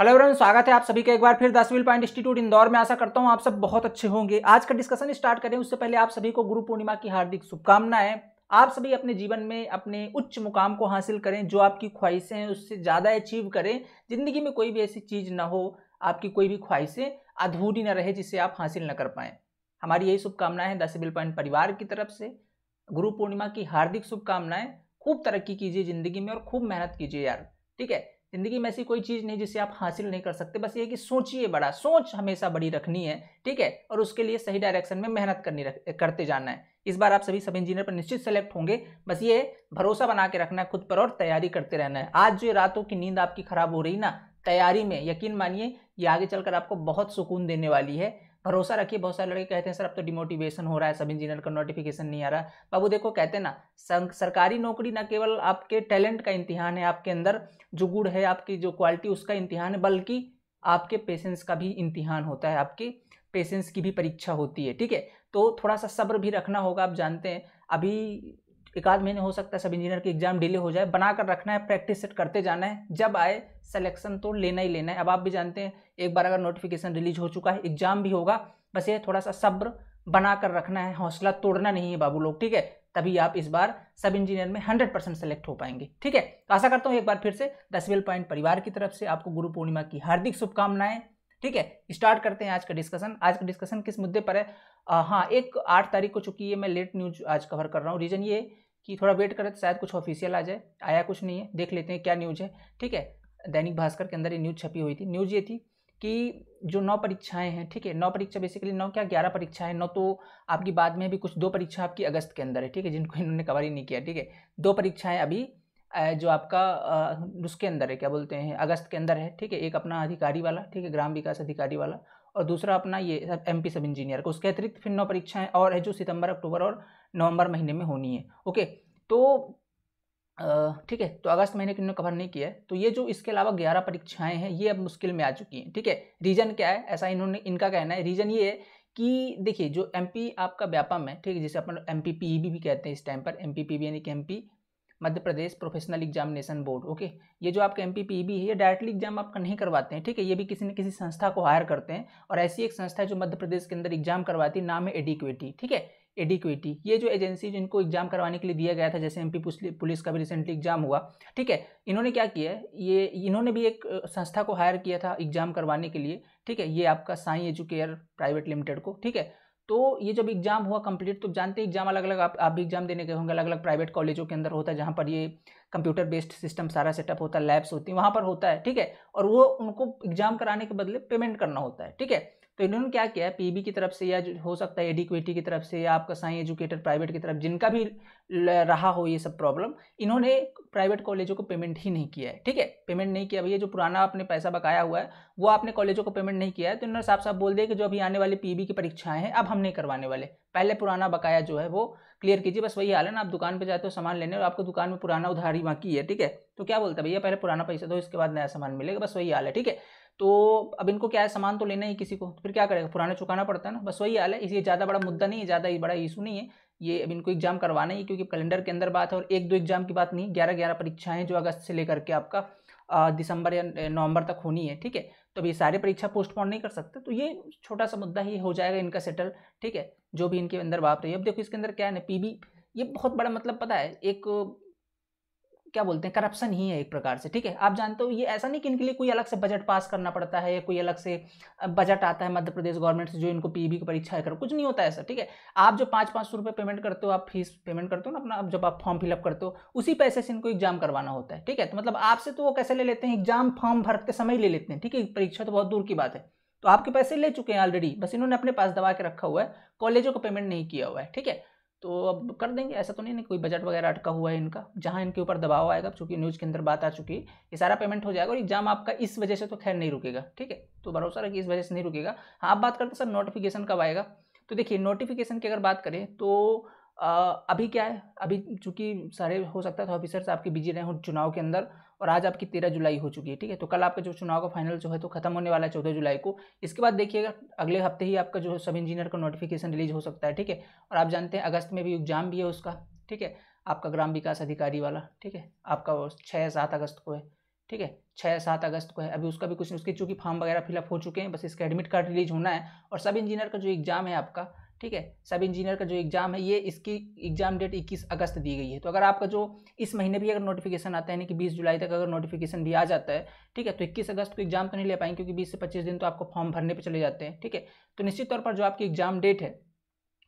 hello everyone स्वागत है आप सभी का एक बार फिर दसविल पॉइंट इंस्टीट्यूट इंदौर में आशा करता हूँ आप सब बहुत अच्छे होंगे आज का डिस्कशन स्टार्ट करें उससे पहले आप सभी को गुरु पूर्णिमा की हार्दिक शुभकामनाएं आप सभी अपने जीवन में अपने उच्च मुकाम को हासिल करें जो आपकी ख्वाहिशें हैं उससे ज़्यादा अचीव करें ज़िंदगी में कोई भी ऐसी चीज़ ना हो आपकी कोई भी ख्वाहिशें अधूरी ना रहे जिसे आप हासिल न कर पाएँ हमारी यही शुभकामनाएं हैं दस पॉइंट परिवार की तरफ से गुरु पूर्णिमा की हार्दिक शुभकामनाएं खूब तरक्की कीजिए ज़िंदगी में और खूब मेहनत कीजिए यार ठीक है ज़िंदगी में ऐसी कोई चीज़ नहीं जिसे आप हासिल नहीं कर सकते बस ये कि सोचिए बड़ा सोच हमेशा बड़ी रखनी है ठीक है और उसके लिए सही डायरेक्शन में मेहनत करनी रख, करते जाना है इस बार आप सभी सब इंजीनियर पर निश्चित सेलेक्ट होंगे बस ये भरोसा बना के रखना है खुद पर और तैयारी करते रहना है आज जो रातों की नींद आपकी खराब हो रही ना तैयारी में यकीन मानिए ये आगे चलकर आपको बहुत सुकून देने वाली है भरोसा रखिए बहुत सारे लड़के कहते हैं सर अब तो डिमोटिवेशन हो रहा है सब इंजीनियर का नोटिफिकेशन नहीं आ रहा बाबू देखो कहते हैं ना सरकारी नौकरी ना केवल आपके टैलेंट का इम्तिहान है आपके अंदर जो गुड़ है आपकी जो क्वालिटी उसका इम्तिहान है बल्कि आपके पेशेंस का भी इम्तिहान होता है आपके पेशेंस की भी परीक्षा होती है ठीक है तो थोड़ा सा सब्र भी रखना होगा आप जानते हैं अभी एक आध महीने हो सकता है सब इंजीनियर की एग्जाम डिले हो जाए बनाकर रखना है प्रैक्टिस सेट करते जाना है जब आए सलेक्शन तो लेना ही लेना है अब आप भी जानते हैं एक बार अगर नोटिफिकेशन रिलीज हो चुका है एग्जाम भी होगा बस ये थोड़ा सा सब्र बना कर रखना है हौसला तोड़ना नहीं है बाबू लोग ठीक है तभी आप इस बार सब इंजीनियर में 100 परसेंट सेलेक्ट हो पाएंगे ठीक है तो आशा करता हूँ एक बार फिर से दसवेल पॉइंट परिवार की तरफ से आपको गुरु पूर्णिमा की हार्दिक शुभकामनाएं ठीक है स्टार्ट करते हैं आज का डिस्कशन आज का डिस्कशन किस मुद्दे पर है आ, हाँ एक आठ तारीख को चुकी है मैं लेट न्यूज आज कवर कर रहा हूँ रीजन ये कि थोड़ा वेट करें तो शायद कुछ ऑफिशियल आ जाए आया कुछ नहीं है देख लेते हैं क्या न्यूज है ठीक है दैनिक भास्कर के अंदर ये न्यूज छपी हुई थी न्यूज ये थी कि जो नौ परीक्षाएं हैं ठीक है नौ परीक्षा बेसिकली नौ क्या ग्यारह परीक्षाएं नौ तो आपकी बाद में भी कुछ दो परीक्षा आपकी अगस्त के अंदर है ठीक है जिनको इन्होंने कवर ही नहीं किया ठीक है दो परीक्षाएं अभी जो आपका उसके अंदर है क्या बोलते हैं अगस्त के अंदर है ठीक है एक अपना अधिकारी वाला ठीक है ग्राम विकास अधिकारी वाला और दूसरा अपना ये सब एम सब इंजीनियर को उसके अतिरिक्त फिर नौ परीक्षाएं और है जो सितंबर अक्टूबर और नवंबर महीने में होनी है ओके तो ठीक है तो अगस्त महीने की कवर नहीं किया है तो ये जो इसके अलावा ग्यारह परीक्षाएं हैं ये अब मुश्किल में आ चुकी हैं ठीक है रीज़न क्या है ऐसा इन्होंने इनका कहना है रीज़न ये है कि देखिए जो एम आपका व्यापम है ठीक है जिसे अपन एम पी e भी कहते हैं इस टाइम पर एम पी यानी कि M P Madhya Pradesh professional examination board okay ये जो आपका एम पी पी बी है ये डायरेक्टली एग्जाम आपका नहीं करवाते हैं ठीक है ये भी किसी न किसी संस्था को हायर करते हैं और ऐसी एक संस्था है जो मध्य प्रदेश के अंदर एग्जाम करवाती है नाम है एडिक्वेटी ठीक है एडिक्वेटी ये जो एजेंसी जिनको एग्जाम करवाने के लिए दिया गया था जैसे एमपी पुलिस का भी रिसेंटली एग्जाम हुआ ठीक है इन्होंने क्या किया है ये इन्होंने भी एक संस्था को हायर किया था एग्जाम करवाने के लिए ठीक है ये आपका साई एजुकेयर प्राइवेट लिमिटेड को ठीक है तो ये जब एग्ज़ाम हुआ कंप्लीट तो जानते हैं एग्ज़ाम अलग अलग आप आप भी एग्ज़ाम देने गए होंगे अलग अलग प्राइवेट कॉलेजों के अंदर होता है जहाँ पर ये कंप्यूटर बेस्ड सिस्टम सारा सेटअप होता है लैब्स होती हैं वहाँ पर होता है ठीक है और वो उनको एग्ज़ाम कराने के बदले पेमेंट करना होता है ठीक है तो इन्होंने क्या किया है पी की तरफ से या हो सकता है एडिक्विटी की तरफ से या आपका साई एजुकेटर प्राइवेट की तरफ जिनका भी रहा हो ये सब प्रॉब्लम इन्होंने प्राइवेट कॉलेजों को पेमेंट ही नहीं किया है ठीक है पेमेंट नहीं किया भैया जो पुराना आपने पैसा बकाया हुआ है वो आपने कॉलेजों को पेमेंट नहीं किया है तो इन्होंने साफ साफ बोल दिया कि जो अभी आने वाली पी की परीक्षाएं हैं अब हम नहीं करवाने वाले पहले पुराना बकाया जो है वो क्लियर कीजिए बस वही हाल है ना आप दुकान पर जाते हो सामान लेने और आपको दुकान में पुराना उधारी बाकी है ठीक है तो क्या बोलता है भैया पहले पुराना पैसा दो इसके बाद नया सामान मिलेगा बस वही हाल है ठीक है तो अब इनको क्या है सामान तो लेना ही किसी को तो फिर क्या करेगा पुराना चुकाना पड़ता है ना बस वही हाल है इसलिए ज़्यादा बड़ा मुद्दा नहीं है ज़्यादा बड़ा इशू नहीं है ये अब इनको एग्जाम करवाना ही क्योंकि कैलेंडर के अंदर बात है और एक दो एग्जाम की बात नहीं ग्यारह ग्यारह परीक्षाएं जो अगस्त से लेकर के आपका दिसंबर या नवंबर तक होनी है ठीक है तो अभी ये सारी परीक्षा पोस्टपोन नहीं कर सकते तो ये छोटा सा मुद्दा ही हो जाएगा इनका सेटल ठीक है जो भी इनके अंदर बाप रही है अब देखो इसके अंदर क्या है ना पी ये बहुत बड़ा मतलब पता है एक क्या बोलते हैं करप्शन ही है एक प्रकार से ठीक है आप जानते हो ये ऐसा नहीं कि इनके लिए कोई अलग से बजट पास करना पड़ता है या कोई अलग से बजट आता है मध्य प्रदेश गवर्नमेंट से जो इनको पीबी e की परीक्षा है करो कुछ नहीं होता है ऐसा ठीक है आप जो पाँच पाँच सौ रुपये पेमेंट करते हो आप फीस पेमेंट करते हो ना अपना जब आप फॉर्म फिलअप करते हो उसी पैसे से इनको एग्जाम करवाना होता है ठीक है तो मतलब आपसे तो वो कैसे ले लेते हैं एग्जाम फॉर्म भरते समय ले लेते हैं ठीक है परीक्षा तो बहुत दूर की बात है तो आपके पैसे ले चुके हैं ऑलरेडी बस इन्होंने अपने पास दबा के रखा हुआ है कॉलेजों का पेमेंट नहीं किया हुआ है ठीक है तो अब कर देंगे ऐसा तो नहीं ना कोई बजट वगैरह अटका हुआ है इनका जहाँ इनके ऊपर दबाव आएगा चूंकि न्यूज़ के अंदर बात आ चुकी है ये सारा पेमेंट हो जाएगा और एग्जाम आपका इस वजह से तो खैर नहीं रुकेगा ठीक है तो भरोसा रखिए इस वजह से नहीं रुकेगा हाँ आप बात करते सर नोटिफिकेशन कब आएगा तो देखिए नोटिफिकेशन की अगर बात करें तो आ, अभी क्या है अभी चूंकि सारे हो सकता है ऑफिसर्स तो आपके बिजी रहे हों चुनाव के अंदर और आज आपकी तेरह जुलाई हो चुकी है ठीक है तो कल आपके जो चुनाव का फाइनल जो है तो खत्म होने वाला है चौदह जुलाई को इसके बाद देखिएगा अगले हफ्ते ही आपका जो सब इंजीनियर का नोटिफिकेशन रिलीज हो सकता है ठीक है और आप जानते हैं अगस्त में भी एग्जाम भी है उसका ठीक है आपका ग्राम विकास अधिकारी वाला ठीक है आपका छः सात अगस्त को है ठीक है छः सात अगस्त को है अभी उसका भी कुछ उसके चूँकि फॉर्म वगैरह फिलअप हो चुके हैं बस इसका एडमिट कार्ड रिलीज होना है और सब इंजीनियर का जो एग्जाम है आपका ठीक है सब इंजीनियर का जो एग्ज़ाम है ये इसकी एग्ज़ाम डेट 21 अगस्त दी गई है तो अगर आपका जो इस महीने भी अगर नोटिफिकेशन आता है यानी कि 20 जुलाई तक अगर नोटिफिकेशन भी आ जाता है ठीक है तो 21 अगस्त को एग्ज़ाम तो नहीं ले पाएंगे क्योंकि 20 से 25 दिन तो आपको फॉर्म भरने पर चले जाते हैं ठीक है तो निश्चित तौर पर जो आपकी एग्ज़ाम डेट है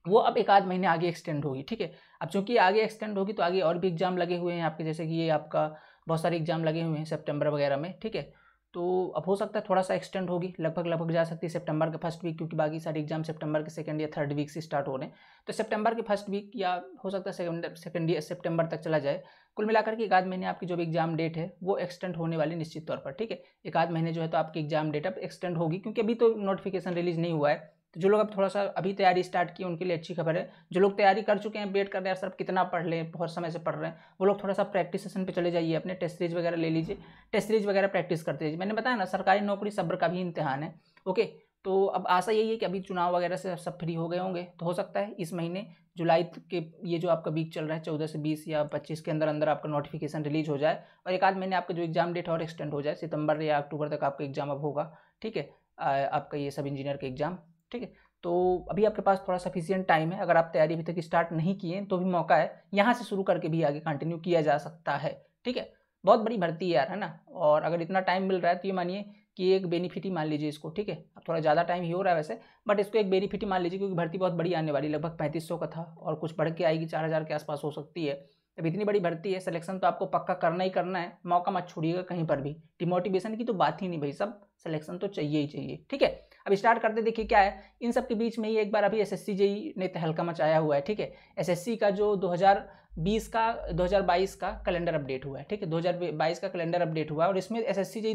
वो अब एक आध महीने आगे एक्सटेंड होगी ठीक है अब चूंकि आगे एक्सटेंड होगी तो आगे और भी एग्ज़ाम लगे हुए हैं आपके जैसे कि ये आपका बहुत सारे एग्ज़ाम लगे हुए हैं सेप्टेम्बर वगैरह में ठीक है तो अब हो सकता है थोड़ा सा एक्सटेंड होगी लगभग लगभग जा सकती है सितंबर के फर्स्ट वीक क्योंकि बाकी सारे एग्जाम सितंबर के सेकंड या थर्ड वीक से स्टार्ट हो रहे हैं तो सितंबर के फर्स्ट वीक या हो सकता है सेकंड या सितंबर तक चला जाए कुल मिलाकर के एक आध महीने आपकी जो भी एग्जाम डेट है वो एक्सटेंड होने वाली निश्चित तौर पर ठीक है एक आध महीने जो है तो आपकी एग्जाम डेट अब एक्सटेंड होगी क्योंकि अभी तो नोटिफिकेशन रिलीज नहीं हुआ है तो जो लोग अब थोड़ा सा अभी तैयारी स्टार्ट की उनके लिए अच्छी खबर है जो लोग तैयारी कर चुके हैं वेट कर रहे हैं सर कितना पढ़ लें बहुत समय से पढ़ रहे हैं वो लोग थोड़ा सा प्रैक्टिस सेशन पे चले जाइए अपने टेस्ट सीरीज वगैरह ले लीजिए टेस्ट सीरीज वगैरह प्रैक्टिस करते रहिए मैंने बताया ना सरकारी नौकरी सब्र का भी इम्तहान है ओके तो अब आशा यही है कि अभी चुनाव वगैरह से सब फ्री हो गए होंगे तो हो सकता है इस महीने जुलाई के ये जो आपका वीक चल रहा है चौदह से बीस या पच्चीस के अंदर अंदर आपका नोटिफिकेशन रिलीज हो जाए और एक आध महीने आपका जो एग्ज़ाम डेट और एक्सटेंड हो जाए सितंबर या अक्टूबर तक आपका एग्ज़ाम अब होगा ठीक है आपका ये सब इंजीनियर के एग्ज़ाम ठीक है तो अभी आपके पास थोड़ा सफिशियंट टाइम है अगर आप तैयारी अभी तक स्टार्ट नहीं किए तो भी मौका है यहाँ से शुरू करके भी आगे कंटिन्यू किया जा सकता है ठीक है बहुत बड़ी भर्ती है यार है ना और अगर इतना टाइम मिल रहा है तो ये मानिए कि एक बेनिफिट ही मान लीजिए इसको ठीक है अब थोड़ा ज़्यादा टाइम ही हो रहा है वैसे बट इसको एक बेनिफिट ही मान लीजिए क्योंकि भर्ती बहुत बड़ी आने वाली लगभग पैंतीस सौ का था और कुछ बढ़ के आएगी चार हज़ार के आसपास हो सकती है अब इतनी बड़ी भर्ती है सिलेक्शन तो आपको पक्का करना ही करना है मौका मत छोड़िएगा कहीं पर भी डिमोटिवेशन की तो बात ही नहीं भाई सब सिलेक्शन तो चाहिए ही चाहिए ठीक है अब स्टार्ट करते देखिए क्या है इन सब के बीच में ही एक बार अभी एस एस e ने तहलका मचाया हुआ है ठीक है एस का जो 2020 का 2022 का कैलेंडर अपडेट हुआ है ठीक है 2022 का कैलेंडर अपडेट हुआ है और इसमें एस e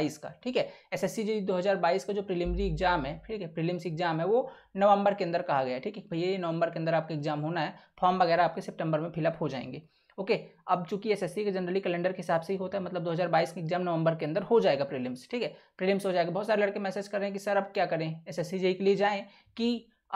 एस का ठीक है एस e एस का जो प्रिलिमरी एग्जाम है ठीक है प्रिलिम्स एग्जाम है वो नवंबर के अंदर कहा गया है ठीक है भैया ये नवंबर के अंदर आपका एग्जाम होना है फॉर्म वगैरह आपके सेप्टेम्बर में फिलअप हो जाएंगे ओके अब चूंकि एस एस के जनरली कैलेंडर के हिसाब से ही होता है मतलब 2022 का एग्जाम नवंबर के अंदर हो जाएगा प्रीलिम्स ठीक है प्रीलिम्स हो जाएगा बहुत सारे लड़के मैसेज कर रहे हैं कि सर अब क्या करें एस एस सी के लिए जाएँ कि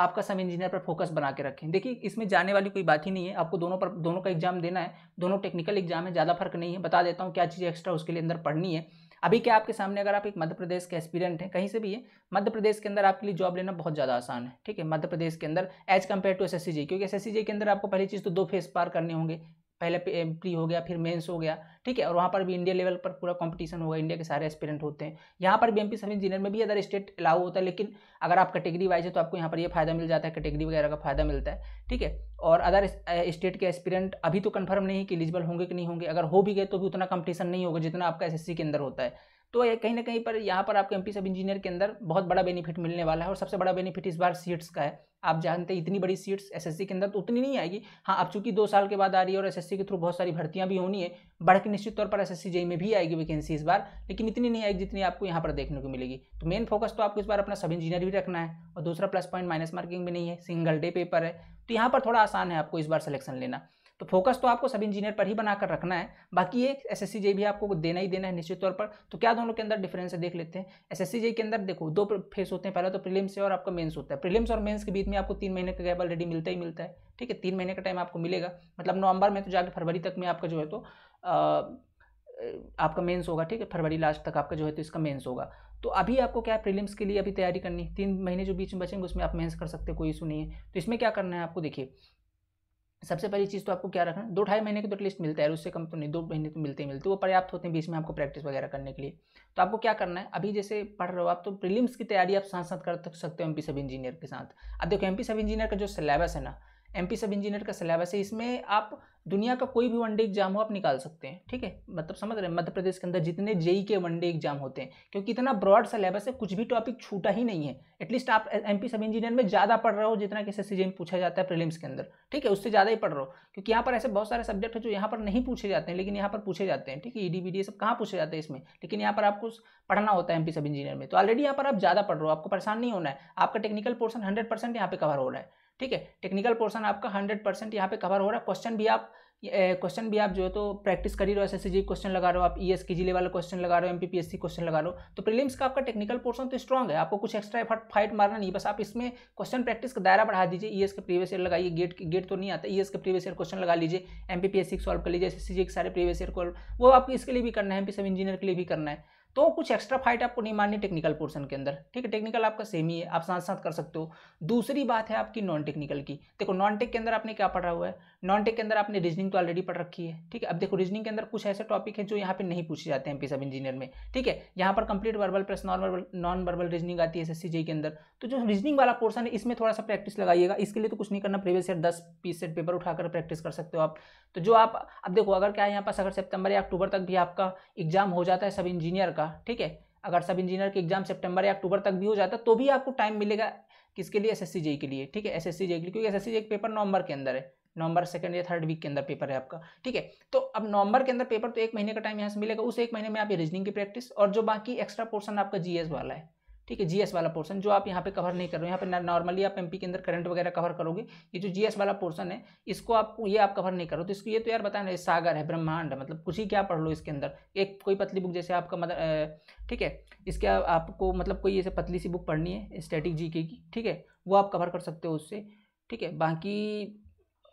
आपका सब इंजीनियर पर फोकस बना के रखें देखिए इसमें जाने वाली कोई बात ही नहीं है आपको दोनों पर दोनों का एग्जाम देना है दोनों टेक्निकल एग्जाम है ज़्यादा फर्क नहीं है बता देता हूँ क्या चीज़ें एक्स्ट्रा उसके लिए अंदर पढ़नी है अभी क्या आपके सामने अगर आप एक मध्य प्रदेश के एस्पिरेंट हैं कहीं से भी है मध्य प्रदेश के अंदर आपके लिए जॉब लेना बहुत ज़्यादा आसान है ठीक है मध्य प्रदेश के अंदर एज कम्पेयर टू एस क्योंकि एस के अंदर आपको पहली चीज़ तो दो फेस पार करने होंगे पहले प्री हो गया फिर मेंस हो गया ठीक है और वहाँ पर भी इंडिया लेवल पर पूरा कंपटीशन होगा इंडिया के सारे एस्पिरेंट होते हैं यहाँ पर बीएमपी एम सब इंजीनियर में भी अदर स्टेट अलाउ होता है लेकिन अगर आप कैटेगरी वाइज है तो आपको यहाँ पर ये यह फायदा मिल जाता है कैटेगरी वगैरह का फायदा मिलता है ठीक है और अदर स्टेट के एस्पिरेंट अभी तो कन्फर्म नहीं कि एलिजिबल होंगे कि नहीं होंगे अगर हो भी गए तो भी उतना कंपटीशन नहीं होगा जितना आपका एस के अंदर होता है तो कहीं ना कहीं पर यहाँ पर आपको एम सब इंजीनियर के अंदर बहुत बड़ा बेनिफिट मिलने वाला है और सबसे बड़ा बेनिफिट इस बार सीट्स का है आप जानते हैं इतनी बड़ी सीट्स एसएससी के अंदर तो उतनी नहीं आएगी हाँ अब चूंकि दो साल के बाद आ रही है और एसएससी के थ्रू बहुत सारी भर्तियां भी होनी है बढ़ के निश्चित तौर पर एसएससी एस में भी आएगी वैकेंसी इस बार लेकिन इतनी नहीं आएगी जितनी आपको यहाँ पर देखने को मिलेगी तो मेन फोकस तो आपको इस बार अपना सब इंजीनियर भी रखना है और दूसरा प्लस पॉइंट माइनस मार्किंग भी नहीं है सिंगल डे पेपर है तो यहाँ पर थोड़ा आसान है आपको इस बार सिलेक्शन लेना तो फोकस तो आपको सब इंजीनियर पर ही बनाकर रखना है बाकी ये एस एस भी आपको देना ही देना है निश्चित तौर पर तो क्या दोनों के अंदर डिफरेंस है देख लेते हैं एस एस के अंदर देखो दो फेस होते हैं पहला तो प्रीलिम्स और आपका मेन्स होता है प्रीलिम्स और मेन्स के बीच में आपको तीन महीने का गैप ऑलरेडी मिलता ही मिलता है ठीक है तीन महीने का टाइम आपको मिलेगा मतलब नवंबर में तो जाकर फरवरी तक में आपका जो है तो आपका मेंस होगा ठीक है फरवरी लास्ट तक आपका जो है तो इसका मेंस होगा तो अभी आपको क्या है प्रीलिम्स के लिए अभी तैयारी करनी है तीन महीने जो बीच में बचेंगे उसमें आप मेंस कर सकते हैं कोई इशू नहीं है तो इसमें क्या करना है आपको देखिए सबसे पहली चीज़ तो आपको क्या रखना दो ढाई महीने के तो एटलीस्ट मिलता है उससे कम तो नहीं दो महीने तो मिलते ही मिलते वो पर्याप्त होते हैं बीच में आपको प्रैक्टिस वगैरह करने के लिए तो आपको क्या करना है अभी जैसे पढ़ रहे हो आप तो प्रीलिम्स की तैयारी आप साथ साथ कर सकते हो एम सब इंजीनियर के साथ अब देखो एम सब इंजीनियर का जो सिलेबस है ना एम सब इंजीनियर का सिलेबस है इसमें आप दुनिया का कोई भी वनडे एग्जाम हो आप निकाल सकते हैं ठीक है मतलब समझ रहे हैं मध्य प्रदेश के अंदर जितने जेई के वनडे एग्जाम होते हैं क्योंकि इतना ब्रॉड सिलेबस है कुछ भी टॉपिक छूटा ही नहीं है एटलीस्ट आप एम सब इंजीनियर में ज़्यादा पढ़ रहे हो जितना कि सी पूछा जाता है प्रिलिम्स के अंदर ठीक है उससे ज़्यादा ही पढ़ रहे हो क्योंकि यहाँ पर ऐसे बहुत सारे सब्जेक्ट है जो यहाँ पर नहीं पूछे जाते हैं लेकिन यहाँ पर पूछे जाते हैं ठीक है डी e बी सब कहाँ पूछे जाते हैं इसमें लेकिन यहाँ पर आपको पढ़ना होता है एम सब इंजीनियर में तो ऑलरेडी यहाँ पर आप ज़्यादा पढ़ रहे हो आपको परेशान नहीं होना है आपका टेक्निकल पोर्सन हंड्रेड परसेंट यहाँ पर कवर हो रहा है ठीक है टेक्निकल पोर्सन आपका हंड्रेड परसेंट यहाँ पे कवर हो रहा है क्वेश्चन भी आप क्वेश्चन भी आप जो है तो प्रैक्टिस कर ही रहे हो एस क्वेश्चन लगा रहे हो आप ई एस की जी वाले क्वेश्चन लगा रहे हो एमपीपीएससी क्वेश्चन लगा रहे हो तो प्रीलिम्स का आपका टेक्निकल पोर्सन तो स्ट्रॉग है आपको कुछ एक्स्ट्रा एफर्ट फाइट मारना नहीं बस आप इसमें क्वेश्चन प्रैक्टिस का दायरा बढ़ा दीजिए ई एस के प्रीवियस ईयर लगाइए गेट गेट तो नहीं आता ई एस के प्रीवियस ईयर क्वेश्चन लगा लीजिए एम पी सॉल्व कर लीजिए एस सी जी के सारे प्रीवियस ईयर को वो आपको इसके लिए भी करना है एम सब इंजीनियर के लिए भी करना है तो कुछ एक्स्ट्रा फाइट आपको नहीं मारनी टेक्निकल पोर्शन के अंदर ठीक है टेक्निकल आपका सेम ही है आप साथ साथ कर सकते हो दूसरी बात है आपकी नॉन टेक्निकल की देखो नॉन टेक के अंदर आपने क्या पढ़ा हुआ है नॉन टेक के अंदर आपने रीजनिंग तो ऑलरेडी पढ़ रखी है ठीक है अब देखो रीजनिंग के अंदर कुछ ऐसे टॉपिक है जो यहाँ पे नहीं पूछे जाते हैं पी सब इंजीनियर में ठीक है यहाँ पर complete verbal plus non verbal non verbal reasoning आती है एस के अंदर तो जो रीजनिंग वाला पोर्सन है इसमें थोड़ा सा प्रैक्टिस लगाइएगा इसके लिए तो कुछ नहीं करना प्रीवियस ईयर दस पीस सेट पेपर उठाकर प्रैक्टिस कर सकते हो आप तो जो आप अब देखो अगर क्या है यहाँ पास अगर सेप्टेम्बर या अक्टूबर तक भी आपका एग्जाम हो जाता है सब इंजीनियर का ठीक है अगर सब इंजीनियर के एग्जाम सेप्टेम्बर या अक्टूबर तक भी हो जाता है तो भी आपको टाइम मिलेगा किसके लिए एस एस के लिए ठीक है एस एस के लिए क्योंकि एस एस पेपर नवंबर के अंदर है नवंबर सेकंड या थर्ड वीक के अंदर पेपर है आपका ठीक है तो अब नवंबर के अंदर पेपर तो एक महीने का टाइम यहाँ से मिलेगा उस एक महीने में आप रीजनिंग की प्रैक्टिस और जो बाकी एक्स्ट्रा पोर्सन आपका जी वाला है ठीक है जीएस वाला पोर्सन जो आप यहाँ पे कवर नहीं कर रहे हो यहाँ पे नॉर्मली आप एमपी के अंदर करंट वगैरह कवर करोगे ये जो जीएस वाला पोर्सन है इसको आप ये आप कवर नहीं करो तो इसको ये तो यार बता ना सागर है ब्रह्मांड है मतलब कुछ ही क्या पढ़ लो इसके अंदर एक कोई पतली बुक जैसे आपका मतलब ठीक है इसके आपको मतलब कोई ऐसे पतली सी बुक पढ़नी है स्टैटिक जी की ठीक है वो आप कवर कर सकते हो उससे ठीक है बाकी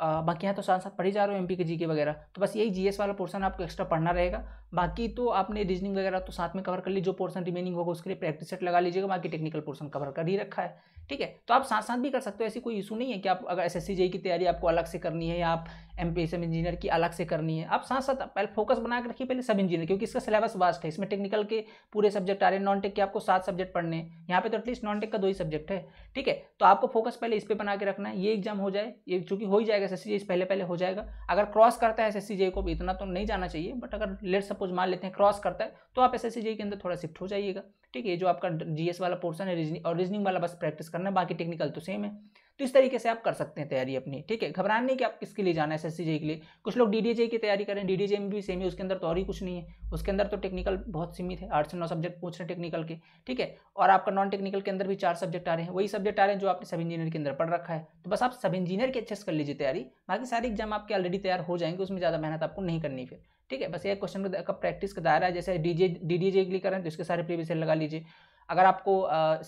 बाकी यहाँ तो साथ साथ पढ़ी जा रहे हो एम पी के जी के वगैरह तो बस यही जी एस वाला पोर्सन आपको एक्स्ट्रा पढ़ना रहेगा बाकी तो आपने रीजनिंग वगैरह तो साथ में कवर कर ली जो पोर्सन रिमेनिंग होगा उसके लिए प्रैक्टिस सेट लगा लीजिएगा बाकी टेक्निकल पोर्सन कवर कर ही रखा है ठीक है तो आप साथ साथ भी कर सकते हो ऐसी कोई इशू नहीं है कि आप अगर एस एस e की तैयारी आपको अलग से करनी है या आप एम पी इंजीनियर की अलग से करनी है आप साथ साथ पहले फोकस बना रखिए पहले सब इंजीनियर क्योंकि इसका सिलेबस वास्ट है इसमें टेक्निकल के पूरे सब्जेक्ट आ रहे हैं नॉन टेक के आपको सात सब्जेक्ट पढ़ने हैं यहाँ पे तो एटलीस्ट नॉन टेक का दो ही सब्जेक्ट है ठीक है तो आपको फोकस पहले इस पर बना के रखना है ये एग्जाम हो जाए ये चूंकि हो ही जाएगा एस एस e पहले पहले हो जाएगा अगर क्रॉस करता है एस एस e को इतना तो नहीं जाना चाहिए बट अगर लेट सपोज सपोज मान लेते हैं क्रॉस करता है तो आप एस एस के अंदर थोड़ा शिफ्ट हो जाइएगा ठीक है जो आपका जीएस वाला पोर्सन है रीजनिंग और रीजनिंग वाला बस प्रैक्टिस करना है बाकी टेक्निकल तो सेम है तो इस तरीके से आप कर सकते हैं तैयारी अपनी ठीक है घबराने नहीं कि आप किसके लिए जाना है एस के लिए कुछ लोग डी की तैयारी करें डी में भी सेम ही उसके अंदर तो और ही कुछ नहीं है उसके अंदर तो टेक्निकल बहुत सीमित है आठ से नौ सब्जेक्ट पूछ रहे हैं टेक्निकल के ठीक है और आपका नॉन टेक्निकल के अंदर भी चार सब्जेक्ट आ रहे हैं वही सब्जेक्ट आ रहे हैं जो आपने सब इंजीनियर के अंदर पढ़ रखा है तो बस आप सब इंजीनियर के अच्छे से कर लीजिए तैयारी बाकी सारे एग्जाम आपके ऑलरेडी तैयार हो जाएंगे उसमें ज़्यादा मेहनत आपको नहीं करनी फिर ठीक है बस एक क्वेश्चन का प्रैक्टिस का दायरा है जैसे डीजे डीडीजे के लिए करें तो इसके सारे प्रीवियस लगा लीजिए अगर आपको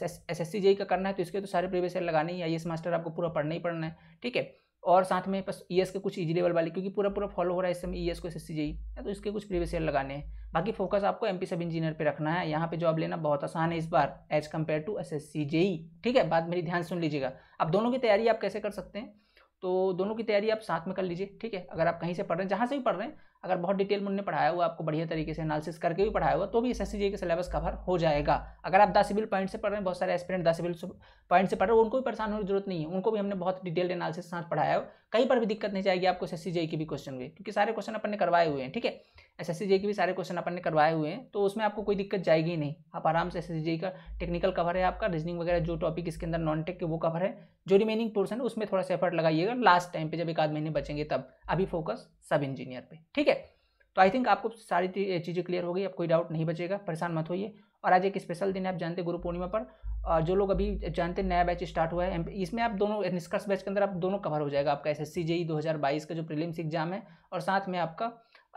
एस एस सी का करना है तो इसके तो सारे प्रीवियस ईयर लगाने ही आई मास्टर आपको पूरा पढ़ना ही पढ़ना है ठीक है और साथ में बस ई के कुछ इजी लेवल वाले क्योंकि पूरा पूरा फॉलो हो रहा है इस समय ई को एस एस सी तो इसके कुछ प्रीवियस ईयर लगाने हैं बाकी फोकस आपको एम सब इंजीनियर पे रखना है यहाँ पे जॉब लेना बहुत आसान है इस बार as compare to S S ठीक है बात मेरी ध्यान सुन लीजिएगा अब दोनों की तैयारी आप कैसे कर सकते हैं तो दोनों की तैयारी आप साथ में कर लीजिए ठीक है अगर आप कहीं से पढ़ रहे हैं जहाँ से भी पढ़ रहे हैं अगर बहुत डिटेल में उन्होंने पढ़ाया हुआ आपको बढ़िया तरीके से एनालिसिस करके भी पढ़ाया हुआ तो भी एस एस के सिलेबस कवर हो जाएगा अगर आप दस सिविल पॉइंट से पढ़ रहे हैं बहुत सारे एस्पिरेंट दस सिविल पॉइंट से पढ़ रहे हो उनको भी परेशान होने की जरूरत नहीं है उनको भी हमने बहुत डिटेल्ड एनालिसिस साथ पढ़ाया हो कहीं पर भी दिक्कत नहीं जाएगी आपको एस के भी क्वेश्चन में क्योंकि सारे क्वेश्चन अपन ने करवाए हुए हैं ठीक है एस एस के भी सारे क्वेश्चन अपन ने करवाए हुए हैं तो उसमें आपको कोई दिक्कत जाएगी नहीं आप आराम से एस का टेक्निकल कवर है आपका रीजनिंग वगैरह जो टॉपिक इसके अंदर नॉन टेक के वो कवर है जो रिमेनिंग पोर्सन है उसमें थोड़ा सा एफर्ट लगाइएगा लास्ट टाइम पे जब एक आध महीने बचेंगे तब अभी फोकस सब इंजीनियर पे ठीक है तो आई थिंक आपको सारी चीज़ें क्लियर हो गई अब कोई डाउट नहीं बचेगा परेशान मत होइए और आज एक स्पेशल दिन है आप जानते हैं गुरु पूर्णिमा पर और जो लोग अभी जानते हैं नया बैच स्टार्ट हुआ है इसमें आप दोनों निष्कर्ष बैच के अंदर आप दोनों कवर हो जाएगा आपका एस एस सी जेई दो हज़ार बाईस का जो प्रीलिम्स एग्जाम है और साथ में आपका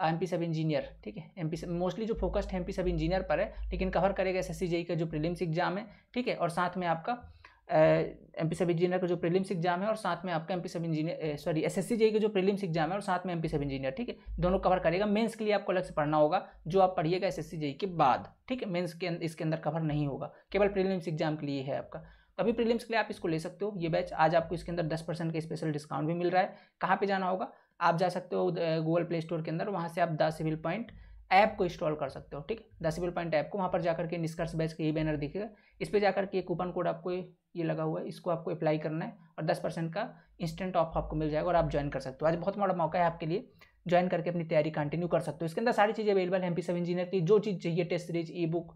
एम पी सब इंजीनियर ठीक है एम पी मोस्टली जो फोकस्ड है एम पी सब इंजीनियर पर है लेकिन कवर करेगा एस एस सी जेई का जो प्रीलिम्स एग्जाम है ठीक है और साथ में आपका एम पी सब इंजीनियर का जो प्रीलिम्स एग्जाम है और साथ में आपका M P sub engineer sorry S S C का जो प्रीलिम्स एग्जाम है और साथ में एम पी सब इंजीनियर ठीक है दोनों कवर करेगा मेंस के लिए आपको अलग से पढ़ना होगा जो आप पढ़िएगा एस एस सी के बाद ठीक है मेंस के अं-, इसके अंदर कवर नहीं होगा केवल प्रीलिम्स एग्जाम के लिए है आपका तो अभी प्रीलिम्स के लिए आप इसको ले सकते हो ये बैच आज आपको इसके अंदर दस परसेंट का स्पेशल डिस्काउंट भी मिल रहा है कहाँ पर जाना होगा आप जा सकते हो गूगल प्ले स्टोर के अंदर वहाँ से आप द सिविल पॉइंट ऐप को इंस्टॉल कर सकते हो ठीक है दसिबल पॉइंट ऐप को वहाँ पर जाकर के निष्कर्ष बैच के ये बैनर दिखेगा इस पर जाकर के कूपन कोड आपको ये लगा हुआ है इसको आपको अप्लाई करना है और दस परसेंट का इंस्टेंट ऑफ आपको मिल जाएगा और आप ज्वाइन कर सकते हो आज बहुत बड़ा मौका है आपके लिए ज्वाइन करके अपनी तैयारी कंटिन्यू कर सकते हो इसके अंदर सारी चीज़ें अवेलेबल है एम पी सब इंजीनियर की जो चीज़ चाहिए टेस्ट सीरीज ई बुक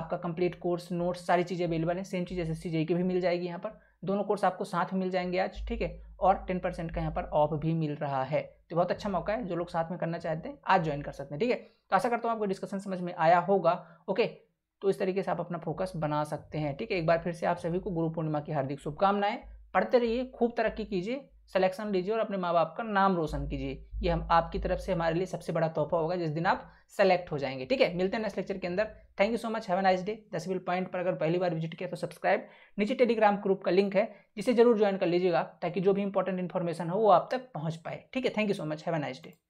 आपका कंप्लीट कोर्स नोट्स सारी चीज़ें अवेलेबल है सेम चीज़ एस एस की भी मिल जाएगी यहाँ पर दोनों कोर्स आपको साथ में मिल जाएंगे आज ठीक है और टेन परसेंट का यहाँ पर ऑफ भी मिल रहा है तो बहुत अच्छा मौका है जो लोग साथ में करना चाहते हैं आज ज्वाइन कर सकते हैं ठीक है तो आशा करता हूँ आपको डिस्कशन समझ में आया होगा ओके तो इस तरीके से आप अपना फोकस बना सकते हैं ठीक है एक बार फिर से आप सभी को गुरु पूर्णिमा की हार्दिक शुभकामनाएं पढ़ते रहिए खूब तरक्की कीजिए सिलेक्शन लीजिए और अपने माँ बाप का नाम रोशन कीजिए ये हम आपकी तरफ से हमारे लिए सबसे बड़ा तोहफा होगा जिस दिन आप सेलेक्ट हो जाएंगे ठीक है मिलते हैं नेक्स्ट लेक्चर के अंदर thank you so much have nice day the civil point पर अगर पहली बार विजिट किया तो सब्सक्राइब नीचे टेलीग्राम ग्रुप का लिंक है जिसे जरूर ज्वाइन कर लीजिएगा ताकि जो भी इंपॉर्टेंट इन्फॉर्मेशन हो वो आप तक पहुँच पाए ठीक है thank you so much have nice day